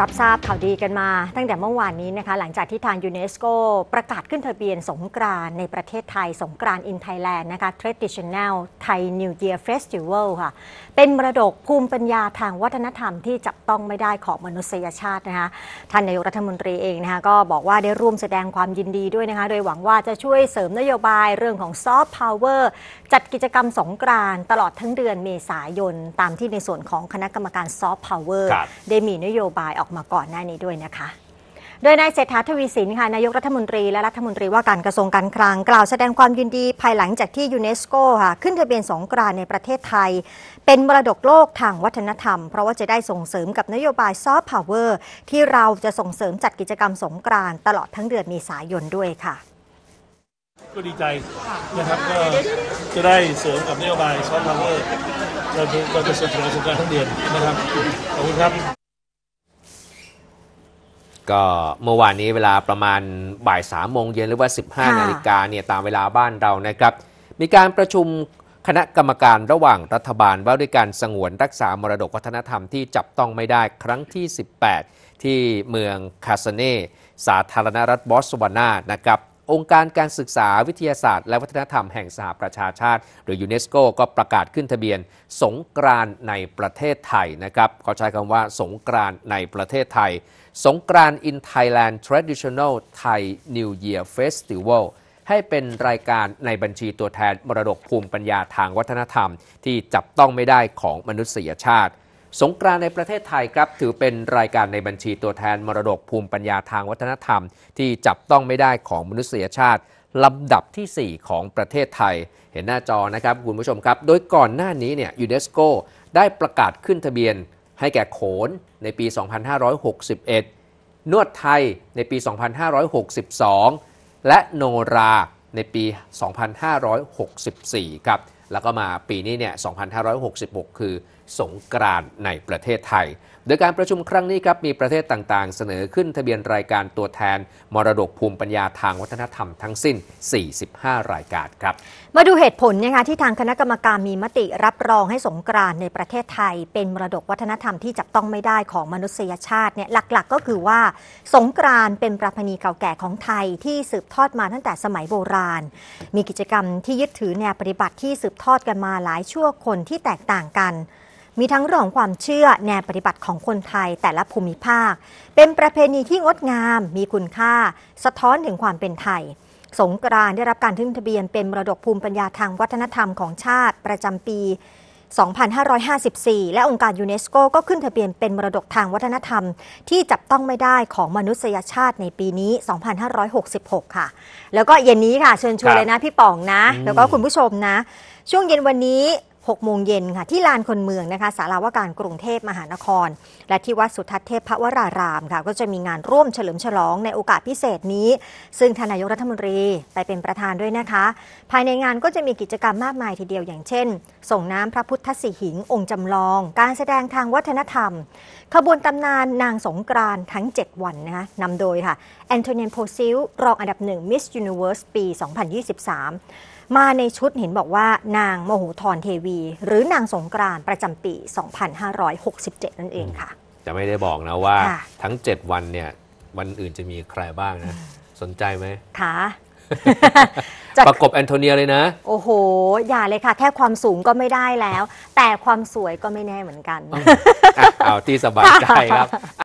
รับทราบข่าวดีกันมา ตั้งแต่เมื่อวานนี้นะคะหลังจากที่ทางยูเนสโกประกาศขึ้นทะเบียนสงกรานในประเทศไทยสงกรานอินไทยแลนด์นะคะ Traditional Thai New Year Festival ค่ะเป็นมรดกภูมิปัญญาทางวัฒนธรรมที่จับต้องไม่ได้ของมนุษยชาตินะคะท่านนายกรัฐมนตรีเองนะคะก็บอกว่าได้ร่วมแสดงความยินดีด้วยนะคะโดยหวังว่าจะช่วยเสริมนโยบายเรื่องของซอฟต์พาวเวอร์จัดกิจกรรมสงกรานตลอดทั้งเดือนเมษายนตามที่ในส่วนของคณะกรรมการซอฟต์พาวเวอร์ได้มีนโยบายออกมาก่อนหน้านี้ด้วยนะคะ โดยนายเศรษฐาทวีสินค่ะนายกรัฐมนตรีและรัฐมนตรีว่าการกระทรวงการคลังกล่าวแสดงความยินดีภายหลังจากที่ยูเนสโกค่ะ ขึ้นทะเบียนสงกรานในประเทศไทย เป็นมรดกโลกทางวัฒนธรรม เพราะว่าจะได้ส่งเสริมกับนโยบายซอฟต์พาวเวอร์ ที่เราจะส่งเสริมจัดกิจกรรมสงกรานตลอดทั้งเดือนเมษายนด้วยค่ะ ก็ดีใจนะครับก็จะได้เสริมกับนโยบายซอฟต์พาวเวอร์เราจะส่งเสริมสงกรานทั้งเดือนนะครับขอบคุณครับ็เมื่อวานนี้เวลาประมาณบ่ายสามโมงเย็นหรือว่า 15นาฬิกาเนี่ยตามเวลาบ้านเรานะครับ มีการประชุมคณะกรรมการระหว่างรัฐบาลว่าด้วยการสงวนรักษามรดกวัฒนธรรมที่จับต้องไม่ได้ครั้งที่ 18 ที่เมืองคาสเน่ สาธารณรัฐบอสวานานะครับองค์การการศึกษาวิทยาศาสตร์และวัฒนธรรมแห่งสหประชาชาติหรือยูเนสโกก็ประกาศขึ้นทะเบียนสงกรานในประเทศไทยนะครับ เขาใช้คำว่าสงกรานในประเทศไทย สงกราน in Thailand Traditional Thai New Year Festival ให้เป็นรายการในบัญชีตัวแทนมรดกภูมิปัญญาทางวัฒนธรรมที่จับต้องไม่ได้ของมนุษยชาติสงกรานในประเทศไทยครับ ถือเป็นรายการในบัญชีตัวแทนมรดกภูมิปัญญาทางวัฒนธรรม ที่จับต้องไม่ได้ของมนุษยชาติ ลำดับที่ 4 ของประเทศไทย เห็นหน้าจอนะครับ คุณผู้ชมครับ โดยก่อนหน้านี้เนี่ยยูเนสโกได้ประกาศขึ้นทะเบียนให้แก่โขนในปี 2561 นวดไทยในปี 2562 และโนราในปี 2564 ครับแล้วก็มาปีนี้เนี่ย 2566 คือสงกรานในประเทศไทย โดยการประชุมครั้งนี้ครับ มีประเทศต่างๆ เสนอขึ้นทะเบียนรายการตัวแทน มรดกภูมิปัญญาทางวัฒนธรรมทั้งสิ้น 45 รายการครับ มาดูเหตุผลนะคะที่ทางคณะกรรมการมีมติรับรองให้สงกรานในประเทศไทย เป็นมรดกวัฒนธรรมที่จับต้องไม่ได้ของมนุษยชาติเนี่ย หลักๆ ก็คือว่า สงกรานเป็นประเพณีเก่าแก่ของไทยที่สืบทอดมาตั้งแต่สมัยโบราณ มีกิจกรรมที่ยึดถือแนวปฏิบัติที่สืบทอดกันมาหลายชั่วคนที่แตกต่างกัน มีทั้งเรื่องของความเชื่อแนวปฏิบัติของคนไทย แต่ละภูมิภาค เป็นประเพณีที่งดงามมีคุณค่า สะท้อนถึงความเป็นไทย สงกรานได้รับการขึ้นทะเบียนเป็นมรดกภูมิปัญญาทางวัฒนธรรมของชาติ ประจำปี 2554 และองค์การยูเนสโกก็ขึ้นทะเบียนเป็นมรดกทางวัฒนธรรม ที่จับต้องไม่ได้ของมนุษยชาติในปีนี้ 2566 ค่ะ แล้วก็เย็นนี้ค่ะเชิญชวนเลยนะพี่ป๋องนะ แล้วก็คุณผู้ชมนะช่วงเย็นวันนี้ 6 โมงเย็นค่ะ ที่ลานคนเมืองนะคะสาราวการกรุงเทพมหานคร และที่วัดสุทัศน์เทพพระวรารามค่ะ ก็จะมีงานร่วมเฉลิมฉลองในโอกาสพิเศษนี้ ซึ่งทนายกรัฐมนตรีไปเป็นประธานด้วยนะคะ ภายในงานก็จะมีกิจกรรมมากมายทีเดียว อย่างเช่น ส่งน้ำพระพุทธสีหิงองค์จำลอง การแสดงทางวัฒนธรรม ขบวนตำนานนางสงกรานทั้ง 7 วันนะคะนำโดยค่ะ แอนโทเนียนโพซิลรองอันดับหนึ่งมิสยูนิเวิร์สปี 2023มาในชุดเห็นบอกว่านางโมโหทรเทวี หรือนางสงกรานประจำปี 2567 นั่นเองค่ะ จะไม่ได้บอกนะว่าทั้ง 7 วันเนี่ย วันอื่นจะมีใครบ้างนะ สนใจไหม ค่ะ ประกบแอนโทเนียเลยนะ โอ้โห อย่าเลยค่ะ แค่ความสูงก็ไม่ได้แล้ว แต่ความสวยก็ไม่แน่เหมือนกันเอาที่สบายใจครับ